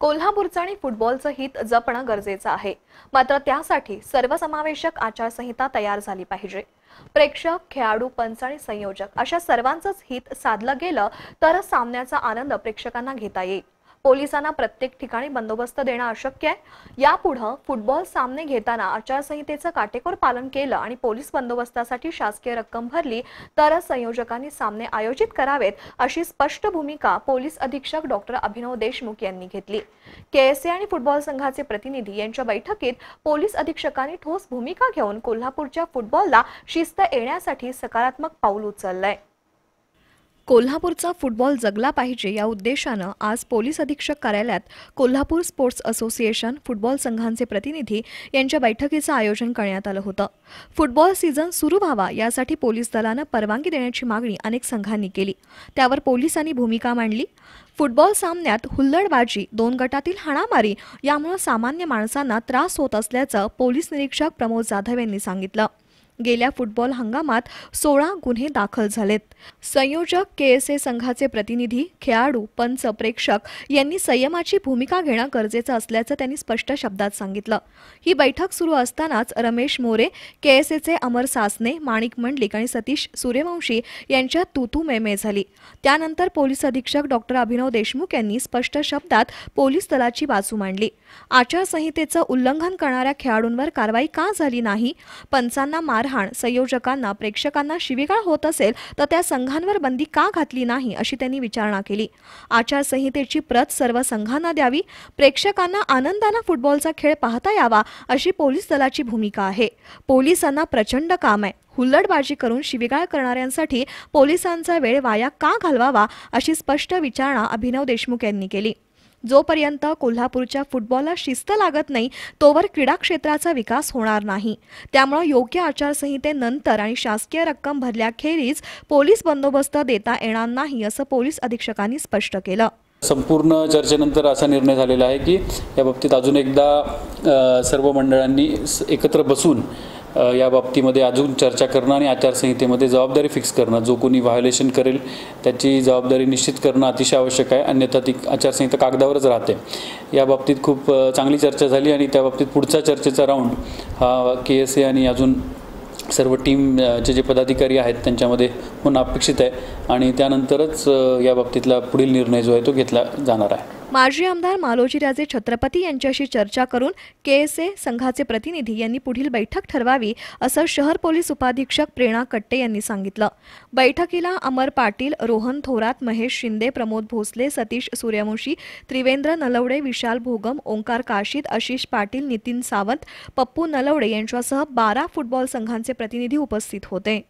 कोल्हापूरचं आणि फुटबॉलचं हित जपणं गरजेचं आहे मात्र त्यासाठी सर्वसमावेशक आचारसंहिता तयार झाली पाहिजे प्रेक्षक खेळाडू पंच आणि संयोजक अशा सर्वांचंच हित साधलं गेलं तरच सामन्याचा आनंद प्रेक्षकांना घेता येईल पोलिसांना प्रत्येक ठिकाणी बंदोबस्त देणं अशक्य आहे यापुढे फुटबॉल सामने घेताना आचारसंहितेचं काटेकोर पालन केलं आणि पोलीस बंदोबस्तासाठी शासकीय रक्कम भरली तरच संयोजकांनी सामने आयोजित करावेत अशी स्पष्ट भूमिका पोलीस अधीक्षक डॉक्टर अभिनव देशमुख यांनी घेतली केएसए आणि फुटबॉल संघाचे प्रतिनिधी यांच्या बैठकीत पोलीस अधीक्षकांनी ठोस भूमिका घेऊन कोल्हापूरच्या फुटबॉलला शिस्त येण्यासाठी सकारात्मक पाऊल उचललंय कोल्हापूरचा फुटबॉल जगला पाहिजे या उद्देशानं आज पोलीस अधीक्षक कार्यालयात कोल्हापूर स्पोर्ट्स असोसिएशन फुटबॉल संघांचे प्रतिनिधी यांच्या बैठकीचं आयोजन करण्यात आलं होतं फुटबॉल सीझन सुरू व्हावा यासाठी पोलीस दलानं परवानगी देण्याची मागणी अनेक संघांनी केली त्यावर पोलिसांनी भूमिका मांडली फुटबॉल सामन्यात हुल्लडबाजी दोन गटातील हाणामारी यामुळे सामान्य माणसांना त्रास होत असल्याचं पोलीस निरीक्षक प्रमोद जाधव यांनी सांगितलं गेल्या फुटबॉल हंगामात सोळा गुन्हे दाखल झालेत संयोजक के एस ए संघाचे प्रतिनिधी खेळाडू पंच प्रेक्षक यांनी संयमाची भूमिका घेणं गरजेचं असल्याचं त्यांनी स्पष्ट शब्दात सांगितलं ही बैठक सुरू असतानाच रमेश मोरे के एस एचे अमर सासने माणिक मंडलिक आणि सतीश सूर्यवंशी यांच्यात तूतू मेमे झाली त्यानंतर पोलीस अधीक्षक डॉक्टर अभिनव देशमुख यांनी स्पष्ट शब्दात पोलीस दलाची बाजू मांडली आचारसंहितेचं उल्लंघन करणाऱ्या खेळाडूंवर कारवाई का झाली नाही पंचांना मार मारहाण संयोजकांना प्रेक्षकांना शिविगाळ होत असेल तर त्या संघांवर बंदी का घातली नाही अशी त्यांनी विचारणा केली आचारसंहितेची प्रत सर्व संघांना द्यावी प्रेक्षकांना आनंदाने फुटबॉलचा खेळ पाहता यावा अशी पोलीस दलाची भूमिका आहे पोलिसांना प्रचंड काम आहे हुल्लडबाजी करून शिविगाळ करणाऱ्यांसाठी पोलिसांचा वेळ वाया का घालवावा अशी स्पष्ट विचारणा अभिनव देशमुख यांनी केली जोपर्यंत कोल्हापूरच्या फुटबॉलला शिस्त लागत नाही तोवर क्रीडा क्षेत्राचा विकास होणार नाही त्यामुळे योग्य आचारसंहितेनंतर आणि शासकीय रक्कम भरल्याखेरीज पोलीस बंदोबस्त देता येणार नाही असं पोलीस अधीक्षकांनी स्पष्ट केलं संपूर्ण चर्चेनंतर असा निर्णय झालेला आहे की या बाबतीत अजून एकदा सर्व मंडळांनी एकत्र बसून या बाबतीमध्ये अजून चर्चा करणं आणि आचारसंहितेमध्ये जबाबदारी फिक्स करणं जो कोणी व्हायोलेशन करेल त्याची जबाबदारी निश्चित करणं अतिशय आवश्यक आहे अन्यथा ती आचारसंहिता कागदावरच राहते या बाबतीत खूप चांगली चर्चा झाली आणि त्या बाबतीत पुढचा चर्चेचा राऊंड हा के एस ए आणि अजून सर्व टीमचे जे पदाधिकारी आहेत त्यांच्यामध्ये होणं अपेक्षित आहे आणि त्यानंतरच या बाबतीतला पुढील निर्णय जो आहे तो घेतला जाणार आहे माजी आमदार मालोजीराजे छत्रपती यांच्याशी चर्चा करून के एस ए संघाचे प्रतिनिधी यांनी पुढील बैठक ठरवावी असं शहर पोलीस उपाधीक्षक प्रेरणा कट्टे यांनी सांगितलं बैठकीला अमर पाटील रोहन थोरात महेश शिंदे प्रमोद भोसले सतीश सूर्यवंशी त्रिवेंद्र नलवडे विशाल भोगम ओंकार काशीद आशिष पाटील नितीन सावंत पप्पू नलवडे यांच्यासह बारा फुटबॉल संघांचे प्रतिनिधी उपस्थित होते